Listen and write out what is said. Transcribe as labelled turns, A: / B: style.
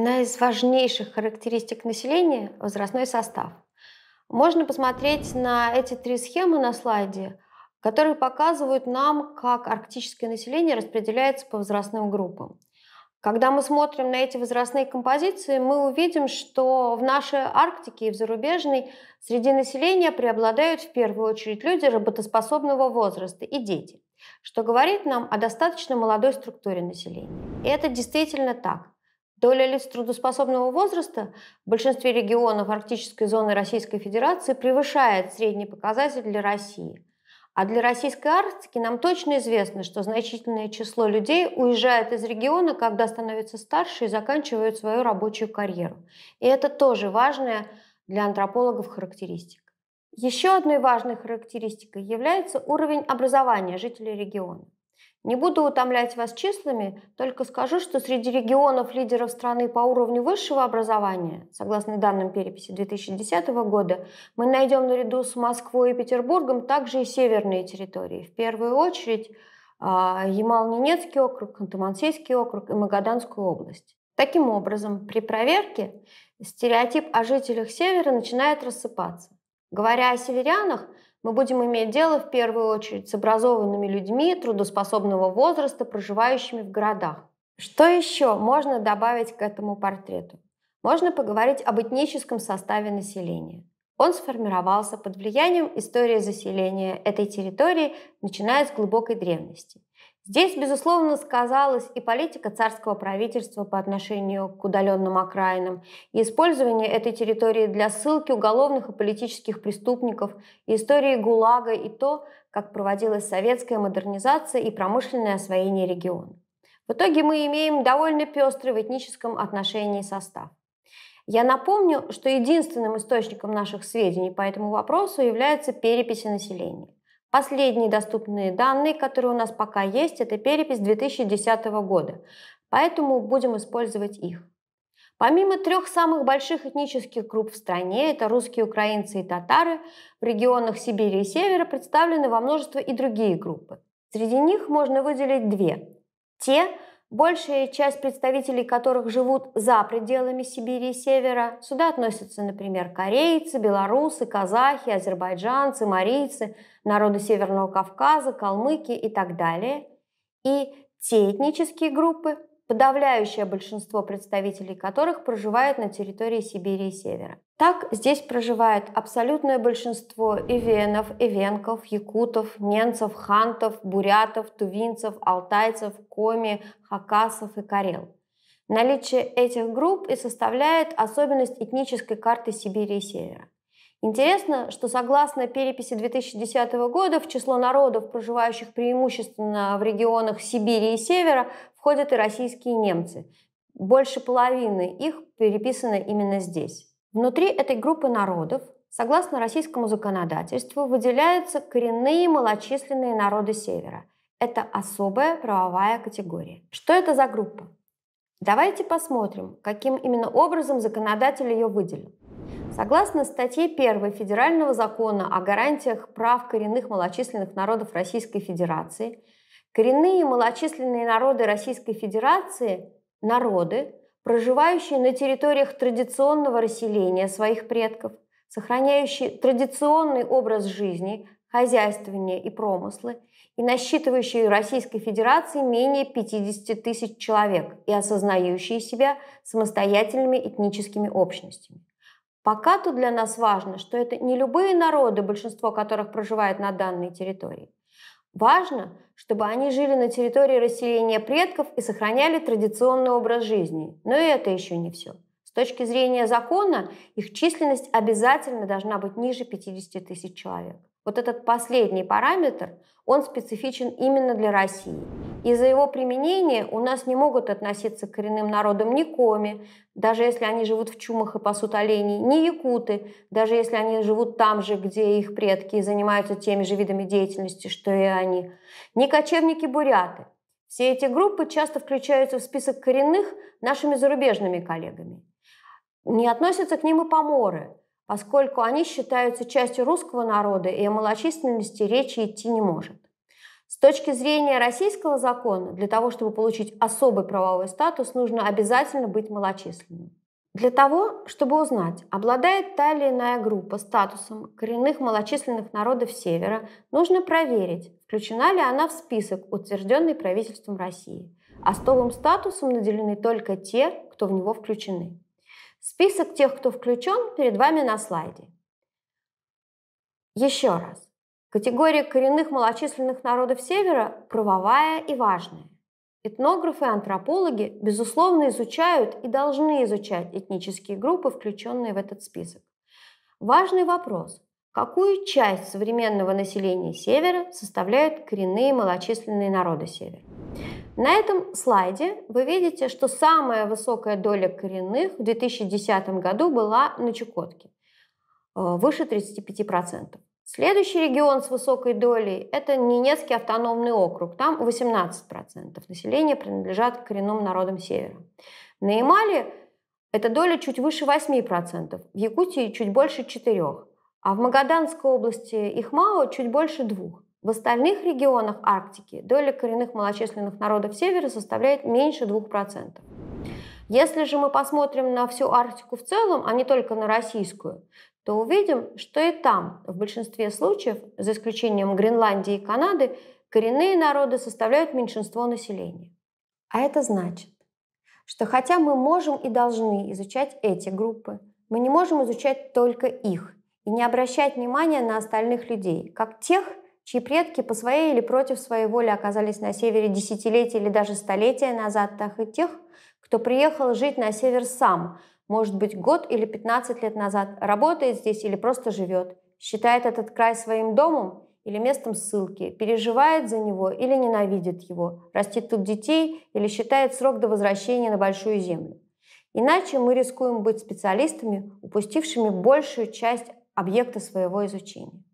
A: Одна из важнейших характеристик населения – возрастной состав. Можно посмотреть на эти три схемы на слайде, которые показывают нам, как арктическое население распределяется по возрастным группам. Когда мы смотрим на эти возрастные композиции, мы увидим, что в нашей Арктике и в зарубежной среди населения преобладают в первую очередь люди работоспособного возраста и дети, что говорит нам о достаточно молодой структуре населения. И это действительно так. Доля лиц трудоспособного возраста в большинстве регионов арктической зоны Российской Федерации превышает средний показатель для России. А для Российской Арктики нам точно известно, что значительное число людей уезжает из региона, когда становятся старше и заканчивают свою рабочую карьеру. И это тоже важная для антропологов характеристика. Еще одной важной характеристикой является уровень образования жителей региона. Не буду утомлять вас числами, только скажу, что среди регионов лидеров страны по уровню высшего образования, согласно данным переписи 2010 года, мы найдем наряду с Москвой и Петербургом также и северные территории. В первую очередь а, Ямал-Ненецкий округ, Антамансийский округ и Магаданскую область. Таким образом, при проверке стереотип о жителях севера начинает рассыпаться. Говоря о северянах – мы будем иметь дело в первую очередь с образованными людьми трудоспособного возраста, проживающими в городах. Что еще можно добавить к этому портрету? Можно поговорить об этническом составе населения. Он сформировался под влиянием истории заселения этой территории, начиная с глубокой древности. Здесь, безусловно, сказалась и политика царского правительства по отношению к удаленным окраинам, и использование этой территории для ссылки уголовных и политических преступников, и истории ГУЛАГа, и то, как проводилась советская модернизация и промышленное освоение региона. В итоге мы имеем довольно пестрый в этническом отношении состав. Я напомню, что единственным источником наших сведений по этому вопросу является переписи населения. Последние доступные данные, которые у нас пока есть, это перепись 2010 года, поэтому будем использовать их. Помимо трех самых больших этнических групп в стране, это русские, украинцы и татары, в регионах Сибири и Севера представлены во множество и другие группы. Среди них можно выделить две. Те, большая часть представителей которых живут за пределами Сибири и Севера. Сюда относятся, например, корейцы, белорусы, казахи, азербайджанцы, марийцы, народы Северного Кавказа, калмыки и так далее. И те этнические группы, подавляющее большинство представителей которых проживает на территории Сибири и Севера. Так здесь проживает абсолютное большинство ивенов, ивенков, якутов, ненцев, хантов, бурятов, тувинцев, алтайцев, коми, хакасов и карел. Наличие этих групп и составляет особенность этнической карты Сибири и Севера. Интересно, что согласно переписи 2010 года в число народов, проживающих преимущественно в регионах Сибири и Севера, входят и российские немцы. Больше половины их переписано именно здесь. Внутри этой группы народов, согласно российскому законодательству, выделяются коренные малочисленные народы Севера. Это особая правовая категория. Что это за группа? Давайте посмотрим, каким именно образом законодатель ее выделил. Согласно статье 1 Федерального закона о гарантиях прав коренных малочисленных народов Российской Федерации, коренные малочисленные народы Российской Федерации – народы, проживающие на территориях традиционного расселения своих предков, сохраняющие традиционный образ жизни, хозяйствование и промыслы, и насчитывающие в Российской Федерации менее 50 тысяч человек и осознающие себя самостоятельными этническими общностями. Пока тут для нас важно, что это не любые народы, большинство которых проживает на данной территории. Важно, чтобы они жили на территории расселения предков и сохраняли традиционный образ жизни. Но и это еще не все. С точки зрения закона, их численность обязательно должна быть ниже 50 тысяч человек. Вот этот последний параметр, он специфичен именно для России. Из-за его применения у нас не могут относиться к коренным народам ни коми, даже если они живут в чумах и пасут оленей, ни якуты, даже если они живут там же, где их предки и занимаются теми же видами деятельности, что и они, ни кочевники-буряты. Все эти группы часто включаются в список коренных нашими зарубежными коллегами. Не относятся к ним и поморы, поскольку они считаются частью русского народа и о малочисленности речи идти не может. С точки зрения российского закона, для того, чтобы получить особый правовой статус, нужно обязательно быть малочисленным. Для того, чтобы узнать, обладает та или иная группа статусом коренных малочисленных народов Севера, нужно проверить, включена ли она в список, утвержденный правительством России. Особым статусом наделены только те, кто в него включены. Список тех, кто включен, перед вами на слайде. Еще раз. Категория коренных малочисленных народов Севера правовая и важная. Этнографы и антропологи, безусловно, изучают и должны изучать этнические группы, включенные в этот список. Важный вопрос – какую часть современного населения Севера составляют коренные малочисленные народы Севера? На этом слайде вы видите, что самая высокая доля коренных в 2010 году была на Чукотке, э, выше 35%. Следующий регион с высокой долей – это Ненецкий автономный округ. Там 18% населения принадлежат к коренным народам Севера. На Ямале эта доля чуть выше 8%, в Якутии чуть больше 4%, а в Магаданской области их мало, чуть больше 2%. В остальных регионах Арктики доля коренных малочисленных народов севера составляет меньше 2%. Если же мы посмотрим на всю Арктику в целом, а не только на российскую, то увидим, что и там, в большинстве случаев, за исключением Гренландии и Канады, коренные народы составляют меньшинство населения. А это значит, что хотя мы можем и должны изучать эти группы, мы не можем изучать только их и не обращать внимания на остальных людей, как тех, чьи предки по своей или против своей воли оказались на севере десятилетия или даже столетия назад, так и тех, кто приехал жить на север сам, может быть, год или 15 лет назад, работает здесь или просто живет, считает этот край своим домом или местом ссылки, переживает за него или ненавидит его, растит тут детей или считает срок до возвращения на Большую Землю. Иначе мы рискуем быть специалистами, упустившими большую часть объекта своего изучения.